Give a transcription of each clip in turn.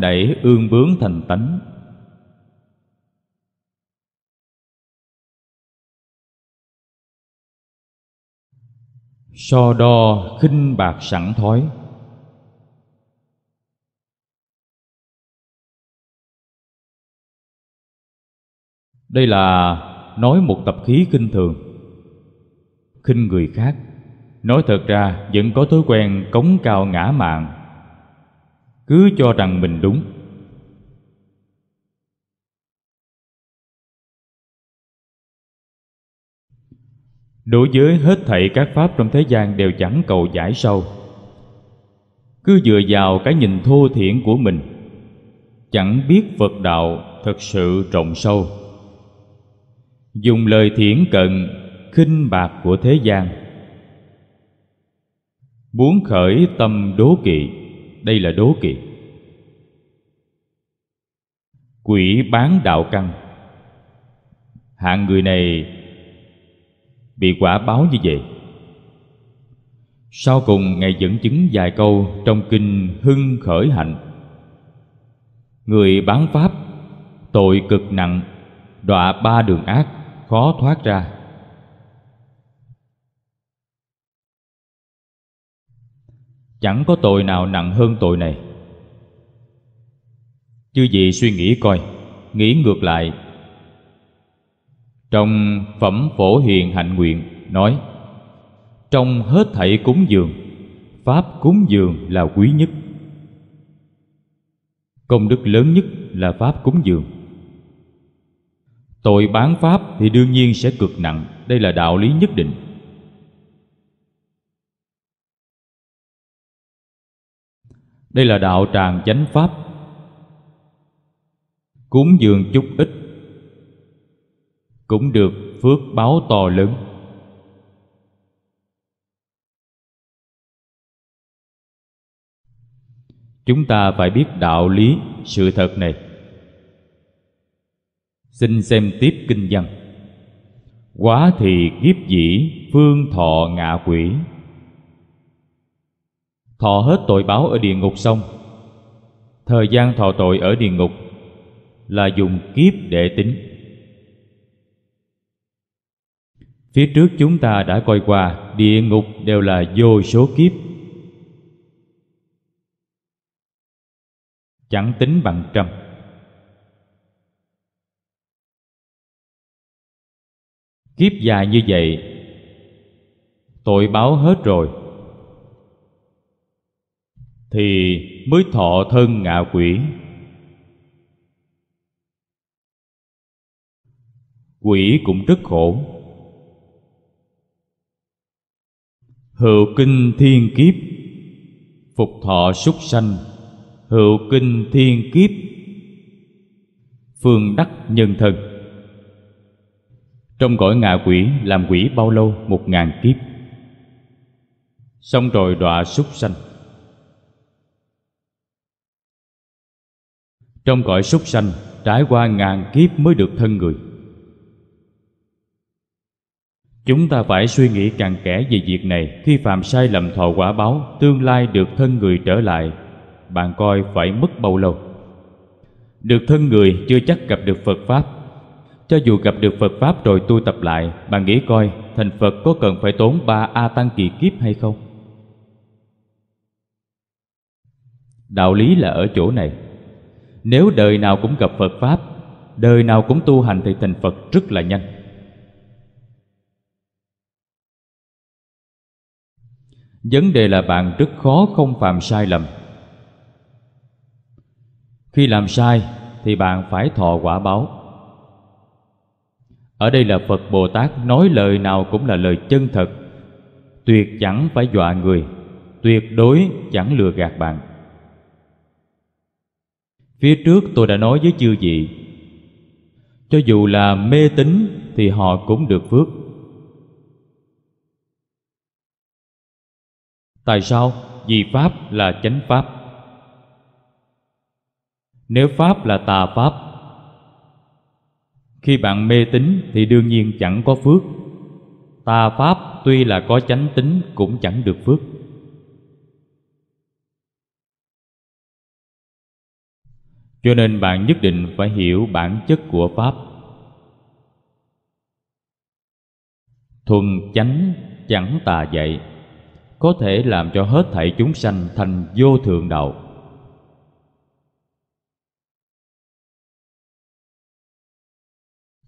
nóng ương bướng thành tánh so đo khinh bạc sẵn thói đây là nói một tập khí kinh thường khinh người khác nói thật ra vẫn có thói quen cống cao ngã mạng cứ cho rằng mình đúng đối với hết thảy các pháp trong thế gian đều chẳng cầu giải sâu cứ dựa vào cái nhìn thô thiển của mình chẳng biết phật đạo thật sự rộng sâu dùng lời thiển cận khinh bạc của thế gian muốn khởi tâm đố kỵ đây là đố kỵ quỷ bán đạo căn hạng người này bị quả báo như vậy sau cùng ngài dẫn chứng vài câu trong kinh hưng khởi hạnh người bán pháp tội cực nặng đọa ba đường ác khó thoát ra chẳng có tội nào nặng hơn tội này chư vị suy nghĩ coi nghĩ ngược lại trong phẩm phổ hiền hạnh nguyện nói trong hết thảy cúng dường pháp cúng dường là quý nhất công đức lớn nhất là pháp cúng dường tội bán pháp thì đương nhiên sẽ cực nặng đây là đạo lý nhất định Đây là đạo tràng chánh pháp Cúng dường chút ít Cũng được phước báo to lớn Chúng ta phải biết đạo lý sự thật này Xin xem tiếp kinh văn Quá thì kiếp dĩ phương thọ ngạ quỷ thọ hết tội báo ở địa ngục xong thời gian thọ tội ở địa ngục là dùng kiếp để tính phía trước chúng ta đã coi qua địa ngục đều là vô số kiếp chẳng tính bằng trăm kiếp dài như vậy tội báo hết rồi thì mới thọ thân ngạ quỷ quỷ cũng rất khổ hữu kinh thiên kiếp phục thọ súc sanh hữu kinh thiên kiếp phương đắc nhân thân trong cõi ngạ quỷ làm quỷ bao lâu một ngàn kiếp xong rồi đọa súc sanh trong cõi súc sanh trải qua ngàn kiếp mới được thân người chúng ta phải suy nghĩ cặn kẽ về việc này khi phạm sai lầm thọ quả báo tương lai được thân người trở lại bạn coi phải mất bao lâu được thân người chưa chắc gặp được phật pháp cho dù gặp được phật pháp rồi tu tập lại bạn nghĩ coi thành phật có cần phải tốn ba a tăng kỳ kiếp hay không đạo lý là ở chỗ này nếu đời nào cũng gặp Phật pháp, đời nào cũng tu hành thì thành Phật rất là nhanh. Vấn đề là bạn rất khó không phạm sai lầm. Khi làm sai thì bạn phải thọ quả báo. Ở đây là Phật Bồ Tát nói lời nào cũng là lời chân thật, tuyệt chẳng phải dọa người, tuyệt đối chẳng lừa gạt bạn phía trước tôi đã nói với chư vị cho dù là mê tín thì họ cũng được phước tại sao vì pháp là chánh pháp nếu pháp là tà pháp khi bạn mê tín thì đương nhiên chẳng có phước tà pháp tuy là có chánh tính cũng chẳng được phước cho nên bạn nhất định phải hiểu bản chất của pháp thuần chánh chẳng tà dạy có thể làm cho hết thảy chúng sanh thành vô thượng đạo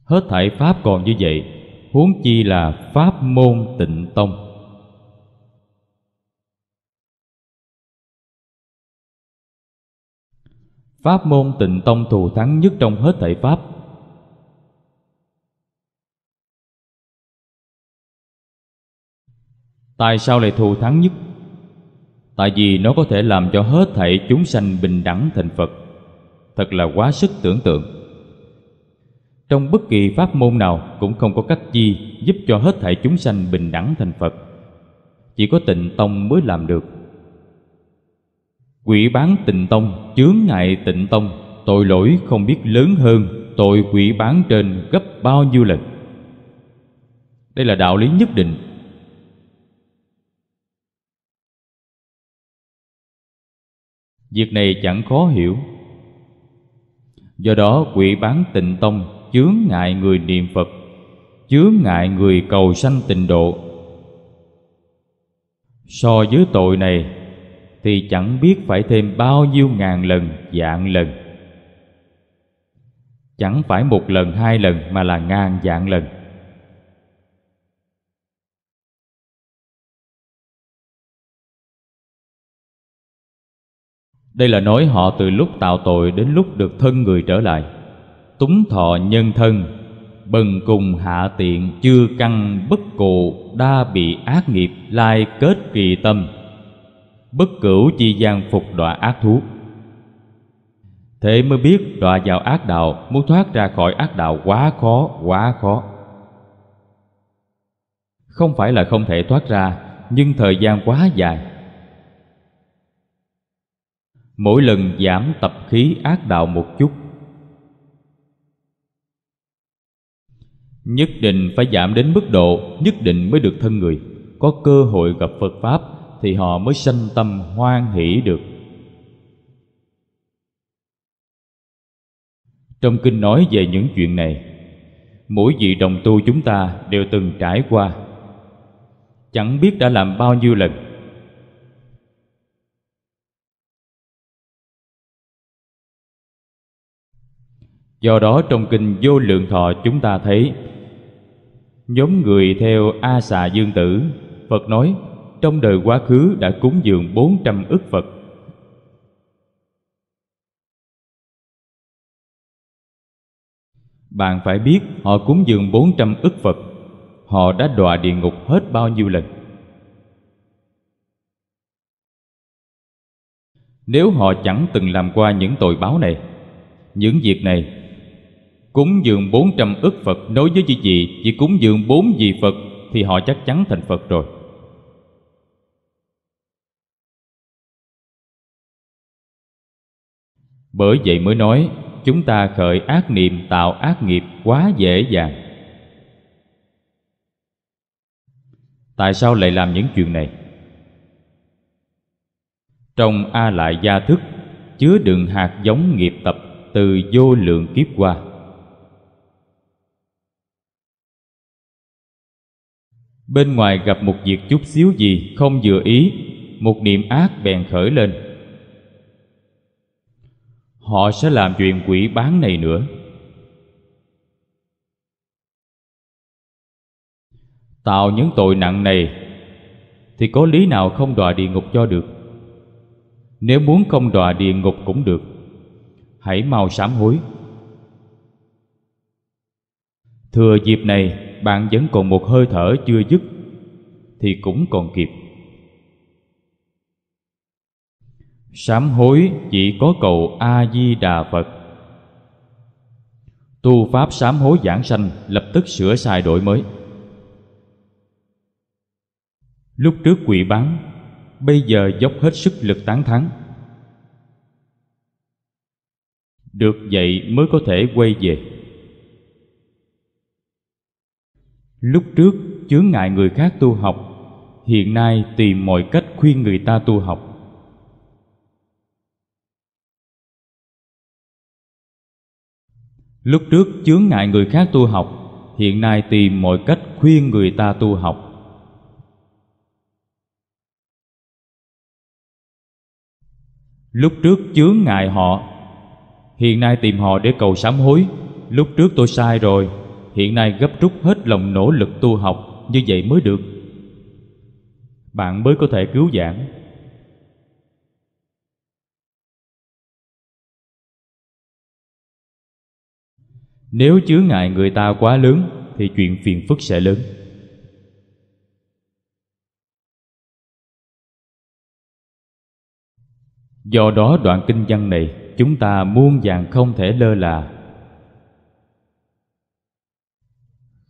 hết thảy pháp còn như vậy huống chi là pháp môn tịnh tông Pháp môn tịnh tông thù thắng nhất trong hết thể Pháp Tại sao lại thù thắng nhất? Tại vì nó có thể làm cho hết thảy chúng sanh bình đẳng thành Phật Thật là quá sức tưởng tượng Trong bất kỳ pháp môn nào cũng không có cách chi Giúp cho hết thảy chúng sanh bình đẳng thành Phật Chỉ có tịnh tông mới làm được quỷ bán tịnh tông chướng ngại tịnh tông tội lỗi không biết lớn hơn tội quỷ bán trên gấp bao nhiêu lần đây là đạo lý nhất định việc này chẳng khó hiểu do đó quỷ bán tịnh tông chướng ngại người niệm phật chướng ngại người cầu sanh tịnh độ so với tội này thì chẳng biết phải thêm bao nhiêu ngàn lần dạng lần chẳng phải một lần hai lần mà là ngàn dạng lần đây là nói họ từ lúc tạo tội đến lúc được thân người trở lại túng thọ nhân thân bần cùng hạ tiện chưa căng bất cụ đa bị ác nghiệp lai kết kỳ tâm bất cửu chi gian phục đọa ác thú thế mới biết đọa vào ác đạo muốn thoát ra khỏi ác đạo quá khó quá khó không phải là không thể thoát ra nhưng thời gian quá dài mỗi lần giảm tập khí ác đạo một chút nhất định phải giảm đến mức độ nhất định mới được thân người có cơ hội gặp phật pháp thì họ mới sanh tâm hoan hỷ được trong kinh nói về những chuyện này mỗi vị đồng tu chúng ta đều từng trải qua chẳng biết đã làm bao nhiêu lần do đó trong kinh vô lượng thọ chúng ta thấy nhóm người theo a xà dương tử phật nói trong đời quá khứ đã cúng dường 400 ức Phật. Bạn phải biết họ cúng dường 400 ức Phật, họ đã đọa địa ngục hết bao nhiêu lần. Nếu họ chẳng từng làm qua những tội báo này, những việc này, cúng dường 400 ức Phật đối với chư gì chỉ cúng dường 4 vị Phật thì họ chắc chắn thành Phật rồi. Bởi vậy mới nói chúng ta khởi ác niệm tạo ác nghiệp quá dễ dàng. Tại sao lại làm những chuyện này? Trong A Lại Gia Thức chứa đựng hạt giống nghiệp tập từ vô lượng kiếp qua. Bên ngoài gặp một việc chút xíu gì không vừa ý, một niệm ác bèn khởi lên họ sẽ làm chuyện quỷ bán này nữa tạo những tội nặng này thì có lý nào không đọa địa ngục cho được nếu muốn không đọa địa ngục cũng được hãy mau sám hối thừa dịp này bạn vẫn còn một hơi thở chưa dứt thì cũng còn kịp sám hối chỉ có cầu a di đà phật tu pháp sám hối giảng sanh lập tức sửa sai đổi mới lúc trước quỷ bán bây giờ dốc hết sức lực tán thắng được vậy mới có thể quay về lúc trước chướng ngại người khác tu học hiện nay tìm mọi cách khuyên người ta tu học Lúc trước chướng ngại người khác tu học, hiện nay tìm mọi cách khuyên người ta tu học. Lúc trước chướng ngại họ, hiện nay tìm họ để cầu sám hối. Lúc trước tôi sai rồi, hiện nay gấp rút hết lòng nỗ lực tu học, như vậy mới được. Bạn mới có thể cứu giảng Nếu chứa ngại người ta quá lớn thì chuyện phiền phức sẽ lớn. Do đó đoạn kinh văn này chúng ta muôn vàng không thể lơ là.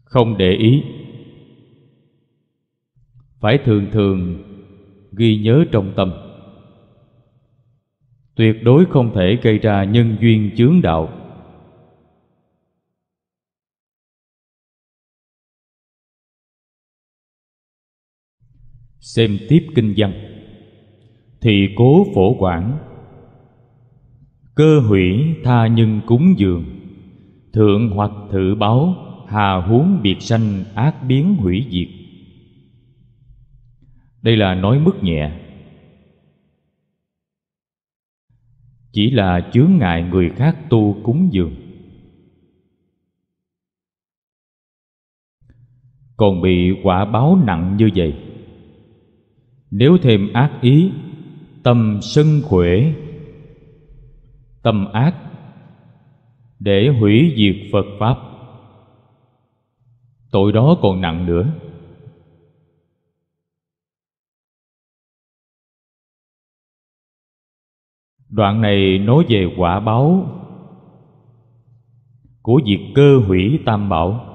Không để ý. Phải thường thường ghi nhớ trong tâm. Tuyệt đối không thể gây ra nhân duyên chướng đạo xem tiếp kinh văn thì cố phổ quản cơ hủy tha nhân cúng dường thượng hoặc thử báo hà huống biệt sanh ác biến hủy diệt đây là nói mức nhẹ chỉ là chướng ngại người khác tu cúng dường còn bị quả báo nặng như vậy nếu thêm ác ý tâm sân khuể tâm ác để hủy diệt phật pháp tội đó còn nặng nữa đoạn này nói về quả báo của việc cơ hủy tam bảo